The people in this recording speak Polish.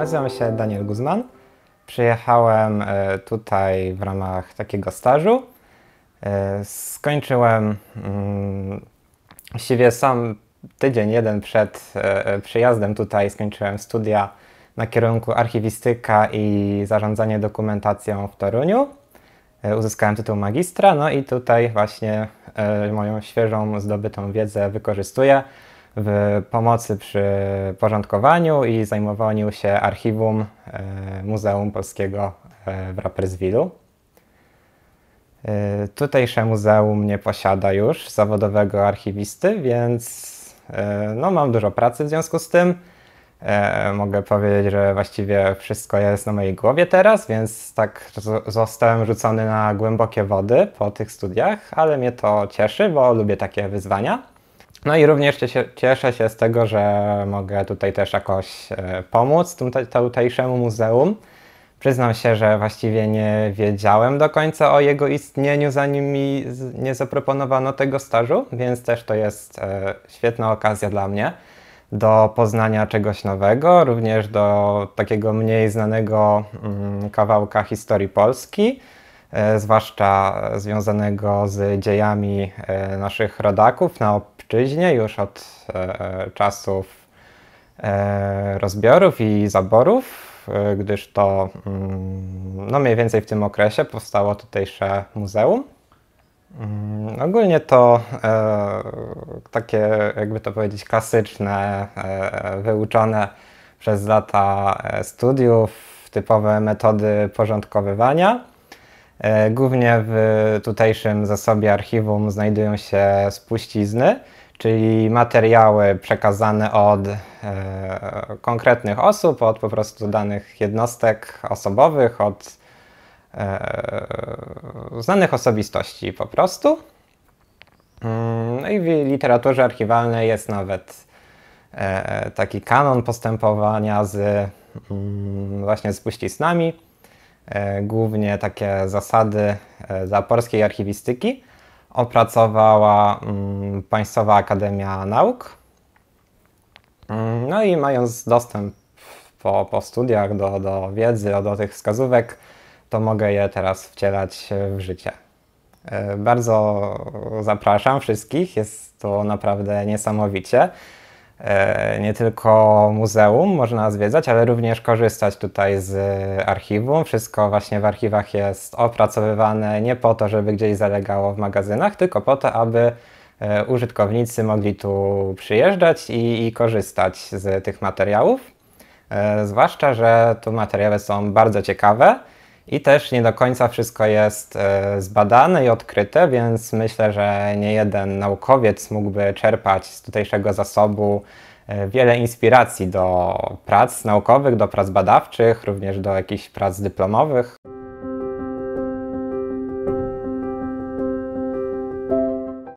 Nazywam się Daniel Guzman. Przyjechałem e, tutaj w ramach takiego stażu. E, skończyłem mm, właściwie sam tydzień, jeden przed e, przyjazdem tutaj, skończyłem studia na kierunku archiwistyka i zarządzanie dokumentacją w Toruniu. Uzyskałem tytuł magistra, no i tutaj właśnie moją świeżą zdobytą wiedzę wykorzystuję w pomocy przy porządkowaniu i zajmowaniu się archiwum e, Muzeum Polskiego e, w Rapperswilu. E, tutejsze muzeum nie posiada już zawodowego archiwisty, więc no, mam dużo pracy w związku z tym. Mogę powiedzieć, że właściwie wszystko jest na mojej głowie teraz, więc tak zostałem rzucony na głębokie wody po tych studiach, ale mnie to cieszy, bo lubię takie wyzwania. No i również cieszę się z tego, że mogę tutaj też jakoś e, pomóc tutejszemu muzeum. Przyznam się, że właściwie nie wiedziałem do końca o jego istnieniu, zanim mi nie zaproponowano tego stażu, więc też to jest e, świetna okazja dla mnie do poznania czegoś nowego, również do takiego mniej znanego mm, kawałka historii Polski, e, zwłaszcza związanego z dziejami naszych rodaków na Lubelszczyźnie już od e, czasów e, rozbiorów i zaborów, e, gdyż to mm, no mniej więcej w tym okresie powstało tutejsze muzeum. Mm, ogólnie to takie, jakby to powiedzieć, klasyczne, wyuczone przez lata studiów, typowe metody porządkowywania. E, głównie w tutejszym zasobie archiwum znajdują się spuścizny, czyli materiały przekazane od e, konkretnych osób, od po prostu danych jednostek osobowych, od e, znanych osobistości po prostu. Mm, no i w literaturze archiwalnej jest nawet e, taki kanon postępowania z mm, właśnie z E, głównie takie zasady e, polskiej archiwistyki opracowała mm, Państwowa Akademia Nauk. Mm, no i mając dostęp po, po studiach do, do wiedzy, do, do tych wskazówek, to mogę je teraz wcielać w życie. E, bardzo zapraszam wszystkich, jest to naprawdę niesamowicie. E, nie tylko muzeum można zwiedzać, ale również korzystać tutaj z e, archiwum. Wszystko właśnie w archiwach jest opracowywane nie po to, żeby gdzieś zalegało w magazynach, tylko po to, aby e, użytkownicy mogli tu przyjeżdżać i, i korzystać z tych materiałów. Zwłaszcza, że tu materiały są bardzo ciekawe. I też nie do końca wszystko jest e, zbadane i odkryte, więc myślę, że nie jeden naukowiec mógłby czerpać z tutejszego zasobu e, wiele inspiracji do prac naukowych, do prac badawczych, również do jakichś prac dyplomowych.